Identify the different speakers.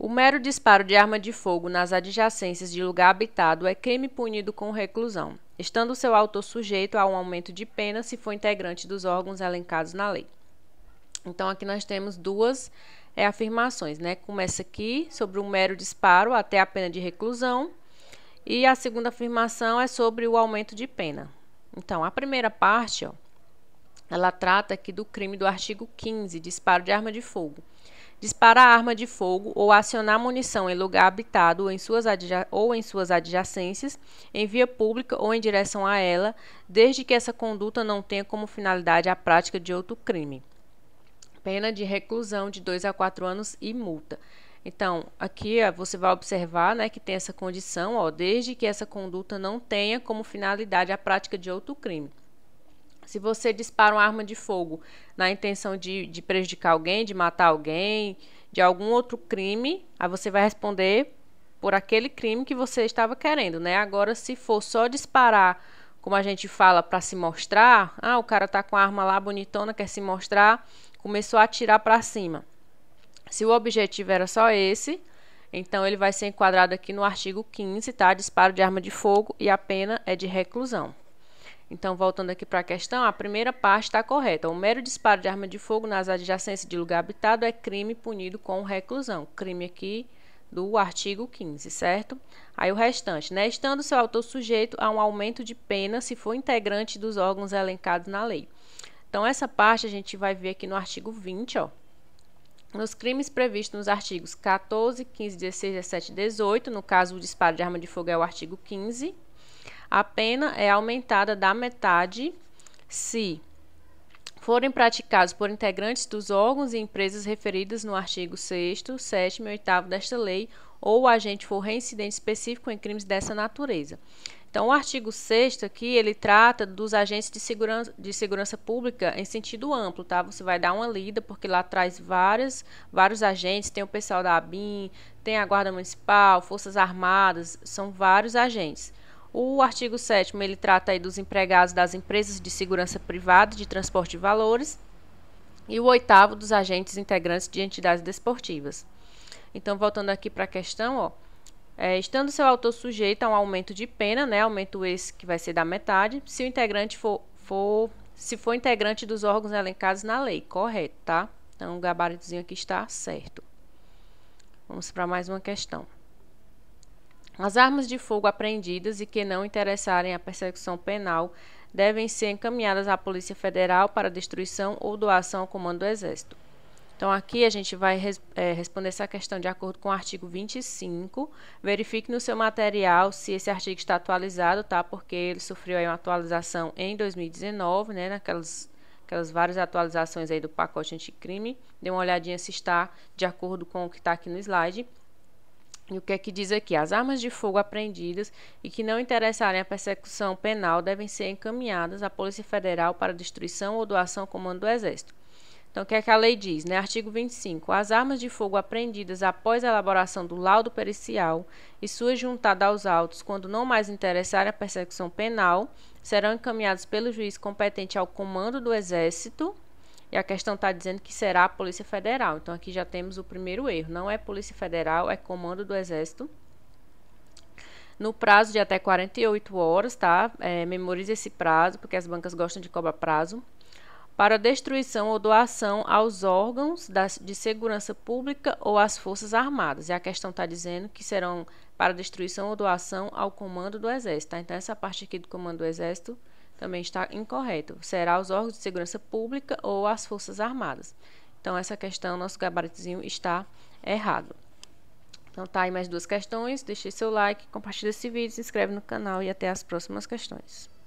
Speaker 1: O mero disparo de arma de fogo nas adjacências de lugar habitado é crime punido com reclusão, estando seu autor sujeito a um aumento de pena se for integrante dos órgãos elencados na lei. Então, aqui nós temos duas é, afirmações, né? Começa aqui sobre o mero disparo até a pena de reclusão, e a segunda afirmação é sobre o aumento de pena. Então, a primeira parte, ó, ela trata aqui do crime do artigo 15, disparo de arma de fogo disparar arma de fogo ou acionar munição em lugar habitado ou em suas, ou em suas adjacências, em via pública ou em direção a ela, desde que essa conduta não tenha como finalidade a prática de outro crime. Pena de reclusão de 2 a 4 anos e multa. Então, aqui ó, você vai observar né, que tem essa condição, ó, desde que essa conduta não tenha como finalidade a prática de outro crime. Se você dispara uma arma de fogo na intenção de, de prejudicar alguém, de matar alguém, de algum outro crime, aí você vai responder por aquele crime que você estava querendo, né? Agora, se for só disparar, como a gente fala, para se mostrar, ah, o cara tá com a arma lá bonitona, quer se mostrar, começou a atirar para cima. Se o objetivo era só esse, então ele vai ser enquadrado aqui no artigo 15, tá? Disparo de arma de fogo e a pena é de reclusão. Então, voltando aqui para a questão, a primeira parte está correta. O mero disparo de arma de fogo nas adjacências de lugar habitado é crime punido com reclusão. Crime aqui do artigo 15, certo? Aí o restante, né? Estando seu autor sujeito a um aumento de pena se for integrante dos órgãos elencados na lei. Então, essa parte a gente vai ver aqui no artigo 20, ó. Nos crimes previstos nos artigos 14, 15, 16, 17 e 18, no caso o disparo de arma de fogo é o artigo 15, a pena é aumentada da metade se forem praticados por integrantes dos órgãos e empresas referidas no artigo 6, 7 e 8 desta lei ou o agente for reincidente específico em crimes dessa natureza. Então, o artigo 6 aqui, ele trata dos agentes de segurança, de segurança pública em sentido amplo, tá? Você vai dar uma lida, porque lá traz várias, vários agentes, tem o pessoal da ABIN, tem a Guarda Municipal, Forças Armadas, são vários agentes. O artigo 7 ele trata aí dos empregados das empresas de segurança privada de transporte de valores e o oitavo dos agentes integrantes de entidades desportivas. Então, voltando aqui para a questão, ó, é, estando seu autor sujeito a um aumento de pena, né, aumento esse que vai ser da metade, se o integrante for, for se for integrante dos órgãos elencados na lei, correto, tá? Então, o gabaritozinho aqui está certo. Vamos para mais uma questão. As armas de fogo apreendidas e que não interessarem à persecução penal devem ser encaminhadas à Polícia Federal para destruição ou doação ao Comando do Exército. Então, aqui a gente vai res é, responder essa questão de acordo com o artigo 25. Verifique no seu material se esse artigo está atualizado, tá? Porque ele sofreu uma atualização em 2019, né? Naquelas aquelas várias atualizações aí do pacote anticrime. Dê uma olhadinha se está de acordo com o que está aqui no slide. E o que é que diz aqui? As armas de fogo apreendidas e que não interessarem à persecução penal devem ser encaminhadas à Polícia Federal para destruição ou doação ao comando do Exército. Então, o que é que a lei diz? Né? Artigo 25. As armas de fogo apreendidas após a elaboração do laudo pericial e sua juntada aos autos, quando não mais interessarem à persecução penal, serão encaminhadas pelo juiz competente ao comando do Exército e a questão está dizendo que será a Polícia Federal. Então aqui já temos o primeiro erro. Não é Polícia Federal, é Comando do Exército. No prazo de até 48 horas, tá? É, memorize esse prazo, porque as bancas gostam de cobrar prazo. Para destruição ou doação aos órgãos das, de segurança pública ou às Forças Armadas. E a questão está dizendo que serão para destruição ou doação ao Comando do Exército. Tá? Então, essa parte aqui do Comando do Exército também está incorreto. Será os órgãos de segurança pública ou as Forças Armadas. Então, essa questão, nosso gabaritozinho está errado. Então, tá aí mais duas questões. Deixe seu like, compartilhe esse vídeo, se inscreve no canal e até as próximas questões.